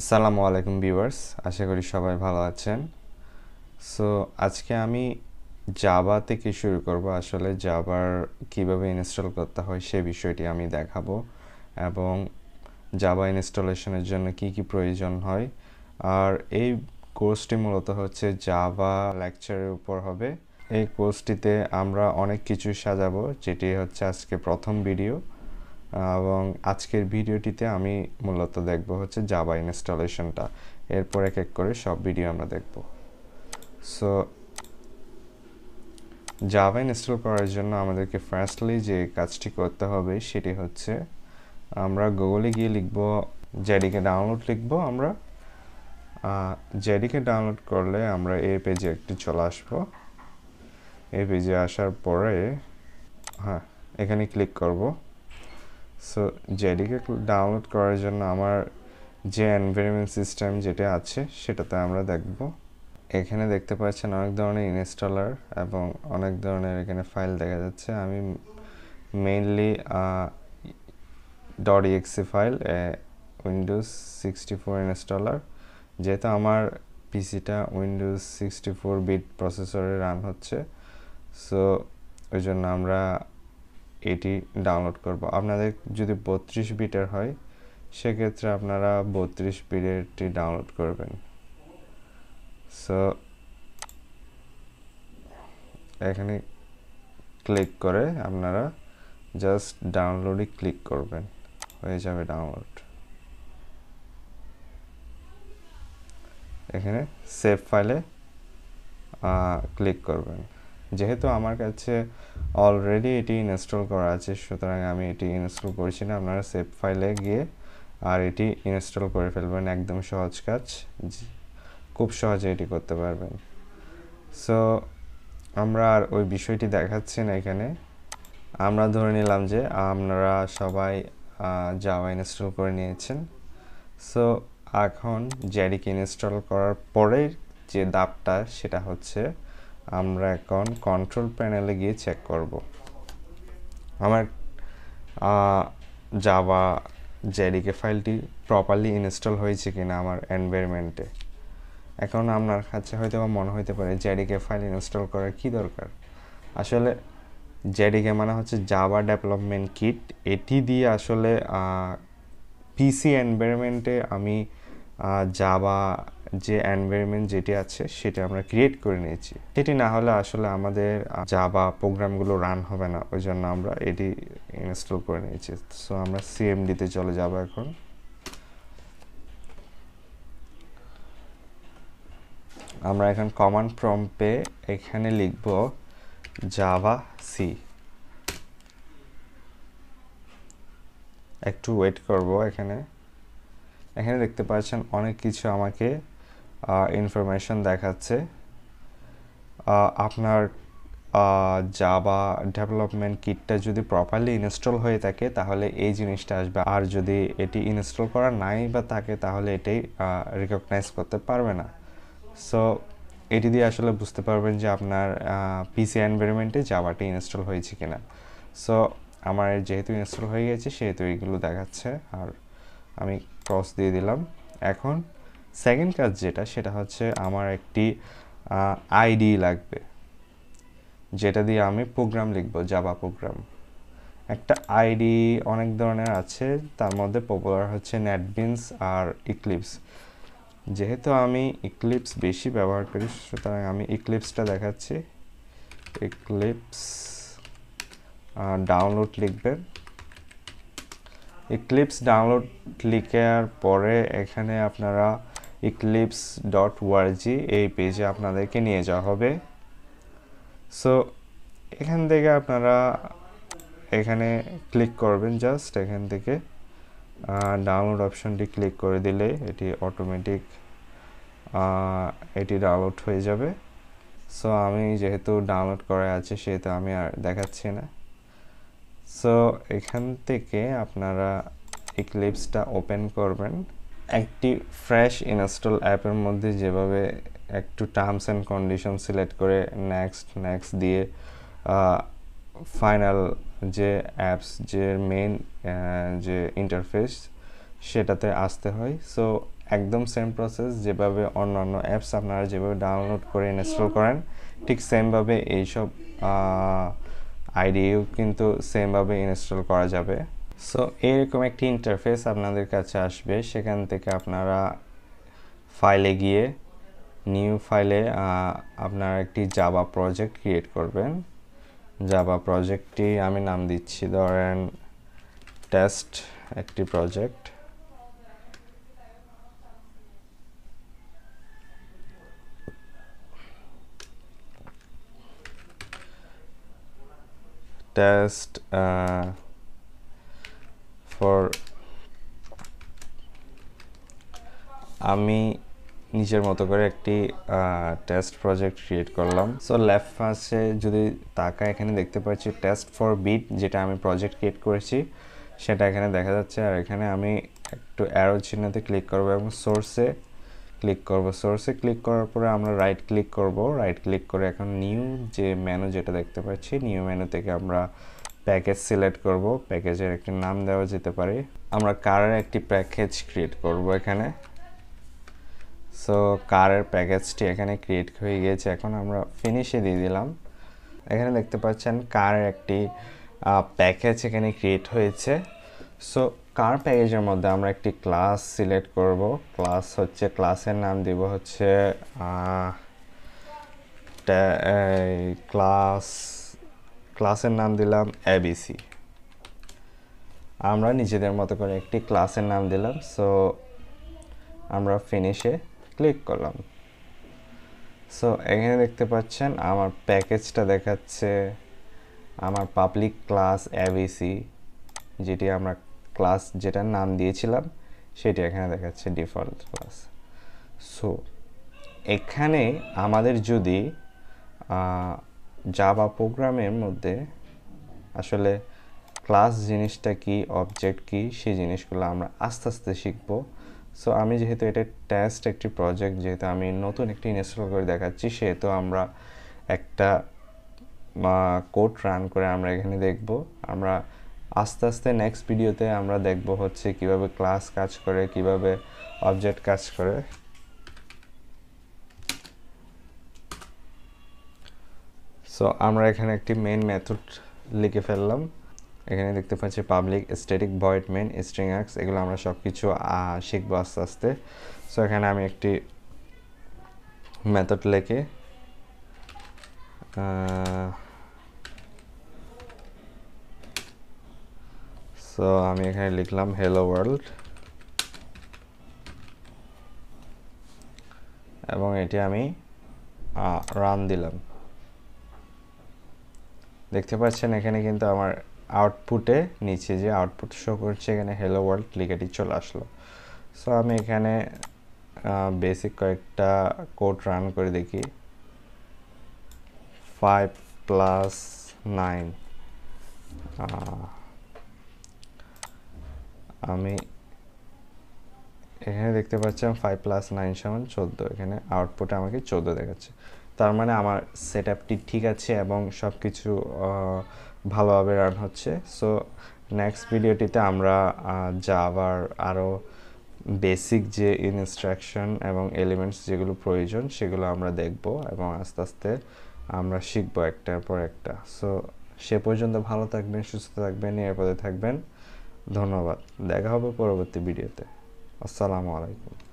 আসসালামু আলাইকুম ভিউয়ার্স আশা করি সবাই ভালো আছেন সো আজকে আমি জাবা থেকে শুরু করব আসলে জাবার কিভাবে ইনস্টল করতে হয় সে বিষয়টি আমি দেখাবো এবং জাবা ইনস্টলেশনের জন্য কি কি প্রয়োজন হয় আর এই কোর্সটি মূলত হচ্ছে জাভা লেকচারের উপর হবে এই কোর্সটিতে আমরা অনেক কিছু সাজাবো যেটি হচ্ছে আজকে প্রথম ভিডিও এবং আজকের ভিডিওটিতে আমি মূলত দেখব হচ্ছে জাবা ইনস্টলেশনটা এরপর এক এক করে সব ভিডিও আমরা দেখব সো জাবা ইনস্টল করার জন্য আমাদেরকে ফার্স্টলি যে কাজটি করতে হবে সেটি হচ্ছে আমরা গুগলে গিয়ে লিখব জেডিকে ডাউনলোড লিখব আমরা জেডিকে ডাউনলোড করলে আমরা এ পেজে একটি চলে আসবো এ পেজে আসার পরে হ্যাঁ এখানে ক্লিক করবো সো জেডিকে ডাউনলোড করার জন্য আমার যে এনভায়রনমেন্ট সিস্টেম যেটা আছে সেটাতে আমরা দেখব এখানে দেখতে পাচ্ছেন অনেক ধরনের ইনস্টলার এবং অনেক ধরনের এখানে ফাইল দেখা যাচ্ছে আমি mainly dot exe file Windows sixty four installer যেহেতু আমার পিসিটা উইন্ডোজ সিক্সটি ফোর বিট প্রসেসরে রান হচ্ছে সো ওই জন্য আমরা এটি ডাউনলোড করব আপনাদের যদি বত্রিশ বিটের হয় সেক্ষেত্রে আপনারা বত্রিশ বিটেরটি ডাউনলোড করবেন সো এখানে ক্লিক করে আপনারা জাস্ট ডাউনলোডে ক্লিক করবেন হয়ে যাবে ডাউনলোড এখানে সেভ ফাইলে ক্লিক করবেন যেহেতু আমার কাছে অলরেডি এটি ইনস্টল করা আছে সুতরাং আমি এটি ইনস্টল করছি না আপনারা সেভ ফাইলে গিয়ে আর এটি ইনস্টল করে ফেলবেন একদম সহজ কাজ খুব সহজে এটি করতে পারবেন সো আমরা আর ওই বিষয়টি দেখাচ্ছি না এখানে আমরা ধরে নিলাম যে আপনারা সবাই যাওয়া ইনস্টল করে নিয়েছেন সো এখন জ্যারিকে ইনস্টল করার পরের যে দাপটা সেটা হচ্ছে আমরা এখন কন্ট্রোল প্যানেলে গিয়ে চেক করব আমার জাভা জেডিকে ফাইলটি প্রপারলি ইনস্টল হয়েছে কিনা আমার এনভায়রনমেন্টে এখন আপনার কাছে হয়তো বা মনে হইতে পারে জেডিকে ফাইল ইনস্টল করার কি দরকার আসলে জেডিকে মানে হচ্ছে জাভা ডেভেলপমেন্ট কিট এটি দিয়ে আসলে পিসি এনভায়রনমেন্টে আমি জাভা যে এনভায়রনমেন্ট যেটি আছে সেটা আমরা ক্রিয়েট করে নিয়েছি সেটি না হলে আসলে আমাদের জাবা প্রোগ্রামগুলো রান হবে না ওই জন্য আমরা এটি ইনস্টল করে নিয়েছি সো আমরা সিএমডিতে চলে যাব এখন আমরা এখন কমান্ড প্রম্পে এখানে লিখব জাভা সি একটু ওয়েট করব এখানে এখানে দেখতে পাচ্ছেন অনেক কিছু আমাকে ইনফরমেশন দেখাচ্ছে আপনার জাবা ডেভেলপমেন্ট কিটটা যদি প্রপারলি ইনস্টল হয়ে থাকে তাহলে এই জিনিসটা আসবে আর যদি এটি ইনস্টল করা নাই বা থাকে তাহলে এটাই রিকগনাইজ করতে পারবে না সো এটি দিয়ে আসলে বুঝতে পারবেন যে আপনার পিসি এনভায়রনমেন্টে জাবাটি ইনস্টল হয়েছে কিনা সো আমার যেহেতু ইনস্টল হয়ে গেছে সেহেতু এইগুলো দেখাচ্ছে আর আমি ক্রস দিয়ে দিলাম এখন সেকেন্ড কাজ যেটা সেটা হচ্ছে আমার একটি আইডি লাগবে যেটা দিয়ে আমি প্রোগ্রাম লিখব জাবা প্রোগ্রাম একটা আইডি অনেক ধরনের আছে তার মধ্যে পপুলার হচ্ছে নেটবিনস আর ইক্লিপস যেহেতু আমি ইক্লিপস বেশি ব্যবহার করি সুতরাং আমি ইক্লিপসটা দেখাচ্ছি ইক্লিপস ডাউনলোড লিখবেন ইক্লিপস ডাউনলোড লিখার পরে এখানে আপনারা ইক্লিপস ডট ওয়ার্জি এই পেজে আপনাদেরকে নিয়ে যাওয়া হবে সো এখান থেকে আপনারা এখানে ক্লিক করবেন জাস্ট এখান থেকে ডাউনলোড অপশনটি ক্লিক করে দিলে এটি অটোমেটিক এটি ডাউনলোড হয়ে যাবে সো আমি যেহেতু ডাউনলোড করা আছে সেহেতু আমি আর দেখাচ্ছি না সো এখান থেকে আপনারা ইক্লিপসটা ওপেন করবেন একটি ফ্রেশ ইনস্টল অ্যাপের মধ্যে যেভাবে একটু টার্মস অ্যান্ড কন্ডিশন সিলেক্ট করে নেক্সট নেক্সট দিয়ে ফাইনাল যে অ্যাপস যে মেন যে ইন্টারফেস সেটাতে আসতে হয় সো একদম সেম প্রসেস যেভাবে অন্যান্য অ্যাপস আপনারা যেভাবে ডাউনলোড করে ইনস্টল করেন ঠিক সেমভাবে এইসব আইডিও কিন্তু সেমভাবে ইনস্টল করা যাবে সো এরকম একটি ইন্টারফেস আপনাদের কাছে আসবে সেখান থেকে আপনারা ফাইলে গিয়ে নিউ ফাইলে আপনারা একটি জাবা প্রজেক্ট ক্রিয়েট করবেন জাবা প্রজেক্টটি আমি নাম দিচ্ছি ধরেন টেস্ট একটি প্রজেক্ট টেস্ট তারপর আমি নিজের মতো করে একটি টেস্ট প্রজেক্ট ক্রিয়েট করলাম সো লেফট ফার্স্টে যদি তাকা এখানে দেখতে পাচ্ছি টেস্ট ফর বিট যেটা আমি প্রজেক্ট ক্রিয়েট করেছি সেটা এখানে দেখা যাচ্ছে আর এখানে আমি একটু অ্যারো চিহ্নতে ক্লিক করব এবং সোর্সে ক্লিক করব সোর্সে ক্লিক করার পরে আমরা রাইট ক্লিক করব রাইট ক্লিক করে এখন নিউ যে ম্যানু যেটা দেখতে পাচ্ছি নিউ ম্যানু থেকে আমরা প্যাকেজ সিলেক্ট করব প্যাকেজের একটি নাম দেওয়া যেতে পারে আমরা কারের একটি প্যাকেজ ক্রিয়েট করব এখানে সো কারের প্যাকেজটি এখানে ক্রিয়েট হয়ে গিয়েছে এখন আমরা ফিনিশে দিয়ে দিলাম এখানে দেখতে পাচ্ছেন কারের একটি প্যাকেজ এখানে ক্রিয়েট হয়েছে সো কার প্যাকেজের মধ্যে আমরা একটি ক্লাস সিলেক্ট করব ক্লাস হচ্ছে ক্লাসের নাম দিব হচ্ছে ক্লাস ক্লাসের নাম দিলাম এবিসি আমরা নিজেদের মতো করে একটি ক্লাসের নাম দিলাম সো আমরা ফিনিশে ক্লিক করলাম সো এখানে দেখতে পাচ্ছেন আমার প্যাকেজটা দেখাচ্ছে আমার পাবলিক ক্লাস এবিসি যেটি আমরা ক্লাস যেটার নাম দিয়েছিলাম সেটি এখানে দেখাচ্ছে ডিফল্ট ক্লাস সো এখানে আমাদের যদি জাভা প্রোগ্রামের মধ্যে আসলে ক্লাস জিনিসটা কি অবজেক্ট কি সেই জিনিসগুলো আমরা আস্তে আস্তে শিখব সো আমি যেহেতু এটা টেস্ট একটি প্রজেক্ট যেহেতু আমি নতুন একটি ইনস্টল করে দেখাচ্ছি সেহেতু আমরা একটা কোড রান করে আমরা এখানে দেখব আমরা আস্তে আস্তে নেক্সট ভিডিওতে আমরা দেখব হচ্ছে কিভাবে ক্লাস কাজ করে কিভাবে অবজেক্ট কাজ করে সো আমরা এখানে একটি মেন মেথড লিখে ফেললাম এখানে দেখতে পাচ্ছি public static void main string args এগুলো আমরা সব কিছু শিখবো আস্তে আস্তে সো এখানে আমি একটি মেথড লেখে সো আমি এখানে লিখলাম হ্যালো ওয়ার্ল্ড এবং এটি আমি রান দিলাম দেখতে পাচ্ছেন এখানে কিন্তু আমার আউটপুটে নিচে যে আউটপুট শো করছে এখানে হ্যালো ওয়ার্ল্ড লিখেটি চলে আসলো সো আমি এখানে বেসিক কয়েকটা কোড রান করে দেখি ফাইভ প্লাস নাইন আমি এখানে দেখতে পাচ্ছি ফাইভ প্লাস নাইন সেভেন চোদ্দো এখানে আউটপুটে আমাকে চোদ্দো দেখাচ্ছে তার মানে আমার সেট আপটি ঠিক আছে এবং সব কিছু ভালোভাবে রান হচ্ছে সো নেক্সট ভিডিওটিতে আমরা আবার আরও বেসিক যে ইনস্ট্রাকশন এবং এলিমেন্টস যেগুলো প্রয়োজন সেগুলো আমরা দেখব এবং আস্তে আস্তে আমরা শিখবো একটার পর একটা সো সে পর্যন্ত ভালো থাকবেন সুস্থ থাকবেন নিরাপদে থাকবেন ধন্যবাদ দেখা হবে পরবর্তী ভিডিওতে আসসালামু আলাইকুম